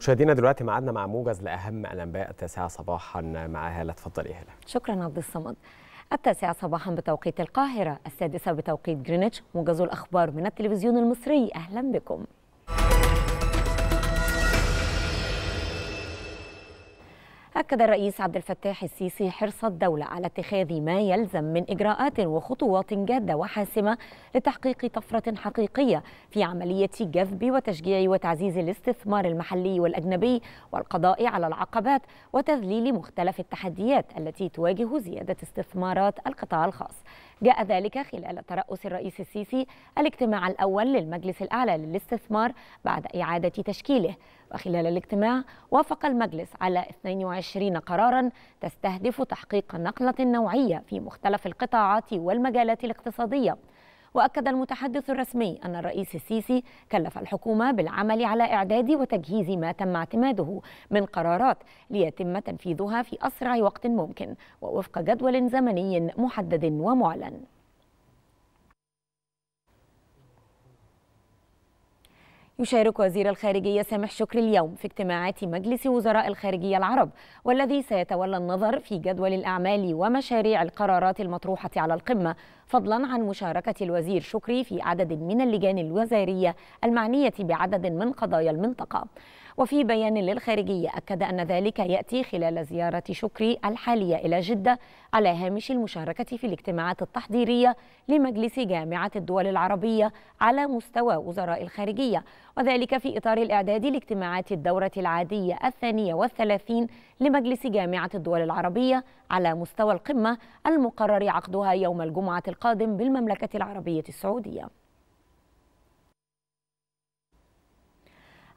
مشاهدينا دلوقتي معادنا مع موجز لاهم الانباء التاسعه صباحا مع هاله تفضلي هاله شكرا عبد الصمد التاسعة صباحا بتوقيت القاهرة السادسة بتوقيت جرينتش موجز الأخبار من التلفزيون المصري أهلا بكم أكد الرئيس عبد الفتاح السيسي حرص الدولة على اتخاذ ما يلزم من إجراءات وخطوات جادة وحاسمة لتحقيق طفرة حقيقية في عملية جذب وتشجيع وتعزيز الاستثمار المحلي والأجنبي والقضاء على العقبات وتذليل مختلف التحديات التي تواجه زيادة استثمارات القطاع الخاص جاء ذلك خلال ترأس الرئيس السيسي الاجتماع الأول للمجلس الأعلى للاستثمار بعد إعادة تشكيله وخلال الاجتماع وافق المجلس على 22 قرارا تستهدف تحقيق نقلة نوعية في مختلف القطاعات والمجالات الاقتصادية وأكد المتحدث الرسمي أن الرئيس السيسي كلف الحكومة بالعمل على إعداد وتجهيز ما تم اعتماده من قرارات ليتم تنفيذها في أسرع وقت ممكن ووفق جدول زمني محدد ومعلن يشارك وزير الخارجية سامح شكري اليوم في اجتماعات مجلس وزراء الخارجية العرب والذي سيتولى النظر في جدول الأعمال ومشاريع القرارات المطروحة على القمة فضلا عن مشاركة الوزير شكري في عدد من اللجان الوزارية المعنية بعدد من قضايا المنطقة وفي بيان للخارجية أكد أن ذلك يأتي خلال زيارة شكري الحالية إلى جدة على هامش المشاركة في الاجتماعات التحضيرية لمجلس جامعة الدول العربية على مستوى وزراء الخارجية وذلك في إطار الإعداد لاجتماعات الدورة العادية الثانية والثلاثين لمجلس جامعة الدول العربية على مستوى القمة المقرر عقدها يوم الجمعة القادم بالمملكة العربية السعودية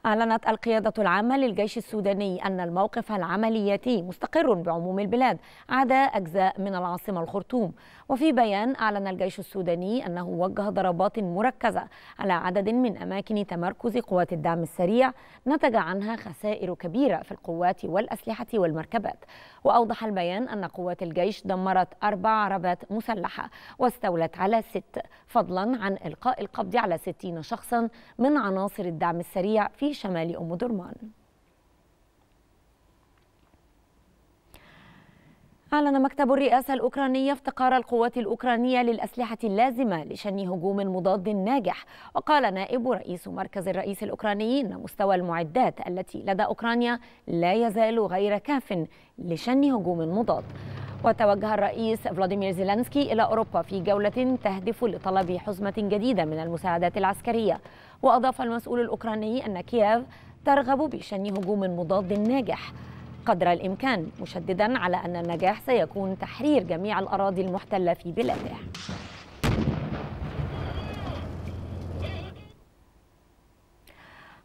أعلنت القيادة العامة للجيش السوداني أن الموقف العملياتي مستقر بعموم البلاد عدا أجزاء من العاصمة الخرطوم وفي بيان أعلن الجيش السوداني أنه وجه ضربات مركزة على عدد من أماكن تمركز قوات الدعم السريع نتج عنها خسائر كبيرة في القوات والأسلحة والمركبات وأوضح البيان أن قوات الجيش دمرت أربع عربات مسلحة واستولت على ست فضلا عن إلقاء القبض على ستين شخصا من عناصر الدعم السريع في شمال أم درمان أعلن مكتب الرئاسة الأوكرانية افتقار القوات الأوكرانية للأسلحة اللازمة لشن هجوم مضاد ناجح وقال نائب رئيس مركز الرئيس الأوكراني أن مستوى المعدات التي لدى أوكرانيا لا يزال غير كاف لشن هجوم مضاد وتوجه الرئيس فلاديمير زيلانسكي إلى أوروبا في جولة تهدف لطلب حزمة جديدة من المساعدات العسكرية وأضاف المسؤول الأوكراني أن كييف ترغب بشن هجوم مضاد ناجح قدر الإمكان مشددا على أن النجاح سيكون تحرير جميع الأراضي المحتلة في بلاده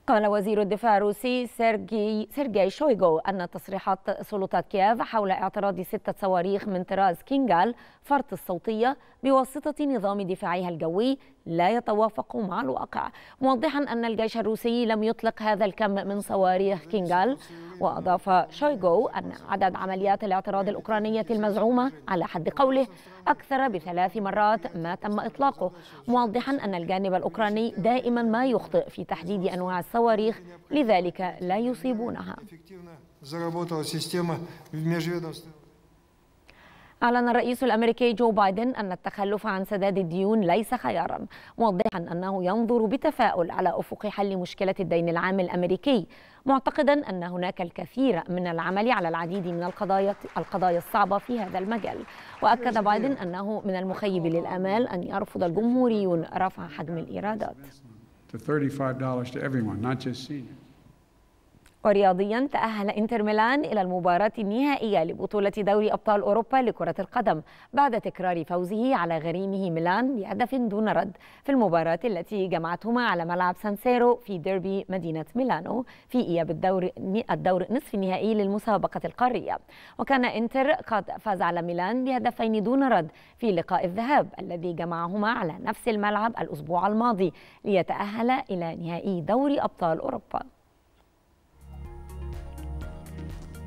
قال وزير الدفاع الروسي سيرجي سيرجي شويغو أن تصريحات سلطات كييف حول اعتراض ستة صواريخ من طراز كينجال فرط الصوتية بواسطة نظام دفاعها الجوي لا يتوافق مع الواقع موضحا أن الجيش الروسي لم يطلق هذا الكم من صواريخ كينغال وأضاف شويغو أن عدد عمليات الاعتراض الأوكرانية المزعومة على حد قوله أكثر بثلاث مرات ما تم إطلاقه موضحا أن الجانب الأوكراني دائما ما يخطئ في تحديد أنواع الصواريخ لذلك لا يصيبونها أعلن الرئيس الأمريكي جو بايدن أن التخلف عن سداد الديون ليس خيارا موضحا أنه ينظر بتفاؤل على أفق حل مشكلة الدين العام الأمريكي معتقدا أن هناك الكثير من العمل على العديد من القضايا القضايا الصعبة في هذا المجال وأكد بايدن أنه من المخيب للأمال أن يرفض الجمهوريون رفع حجم الإيرادات. ورياضيا تأهل انتر ميلان إلى المباراة النهائية لبطولة دوري أبطال أوروبا لكرة القدم بعد تكرار فوزه على غريمه ميلان بهدف دون رد في المباراة التي جمعتهما على ملعب سانسيرو في ديربي مدينة ميلانو في إياب الدور الدور نصف النهائي للمسابقة القارية وكان انتر قد فاز على ميلان بهدفين دون رد في لقاء الذهاب الذي جمعهما على نفس الملعب الأسبوع الماضي ليتأهل إلى نهائي دوري أبطال أوروبا